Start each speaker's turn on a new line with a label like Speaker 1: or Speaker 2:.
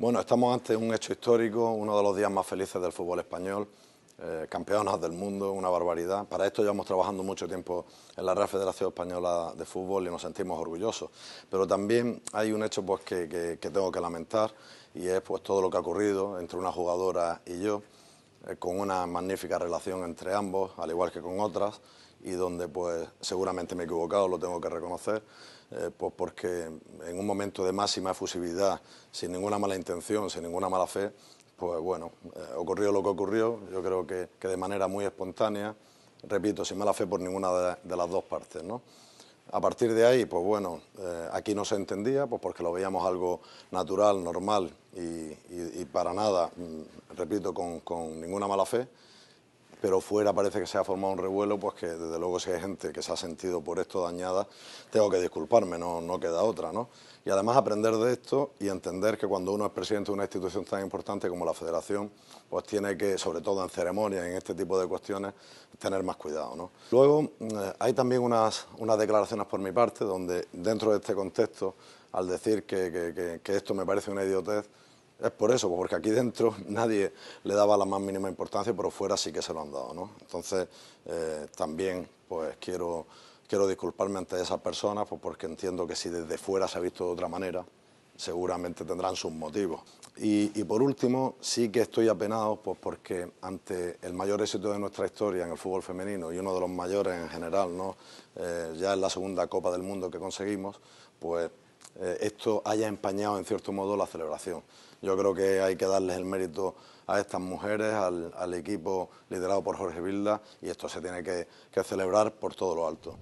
Speaker 1: Bueno, estamos ante un hecho histórico, uno de los días más felices del fútbol español. Eh, campeonas del mundo, una barbaridad. Para esto llevamos trabajando mucho tiempo en la Real Federación Española de Fútbol y nos sentimos orgullosos. Pero también hay un hecho pues, que, que tengo que lamentar y es pues, todo lo que ha ocurrido entre una jugadora y yo. Eh, con una magnífica relación entre ambos, al igual que con otras, y donde pues seguramente me he equivocado, lo tengo que reconocer, eh, pues porque en un momento de máxima efusividad, sin ninguna mala intención, sin ninguna mala fe, pues bueno, eh, ocurrió lo que ocurrió, yo creo que, de manera muy espontánea, repito, sin mala fe por ninguna de, las dos partes, ¿no? A partir de ahí, pues bueno, aquí no se entendía, pues porque lo veíamos algo natural, normal y para nada mm, repito, con, ninguna mala fe, pero fuera parece que se ha formado un revuelo, pues que desde luego si hay gente que se ha sentido por esto dañada, tengo que disculparme, no, queda otra, ¿no? Y además aprender de esto y entender que cuando uno es presidente de una institución tan importante como la federación, pues tiene que, sobre todo en ceremonias, en este tipo de cuestiones, tener más cuidado, ¿no? Luego eh, hay también unas, declaraciones por mi parte donde dentro de este contexto, al decir que esto me parece una idiotez, es por eso, porque aquí dentro nadie le daba la más mínima importancia, pero fuera sí que se lo han dado, ¿no? Entonces, eh, también, pues quiero, quiero disculparme ante esas personas, pues, porque entiendo que si desde fuera se ha visto de otra manera, seguramente tendrán sus motivos. Y, por último, sí que estoy apenado pues, porque ante el mayor éxito de nuestra historia en el fútbol femenino y uno de los mayores en general, ¿no? Eh, ya en la segunda Copa del Mundo que conseguimos, pues eh, esto haya empañado en cierto modo la celebración. Yo creo que hay que darles el mérito a estas mujeres, al, equipo liderado por Jorge Vilda, y esto se tiene que celebrar por todo lo alto.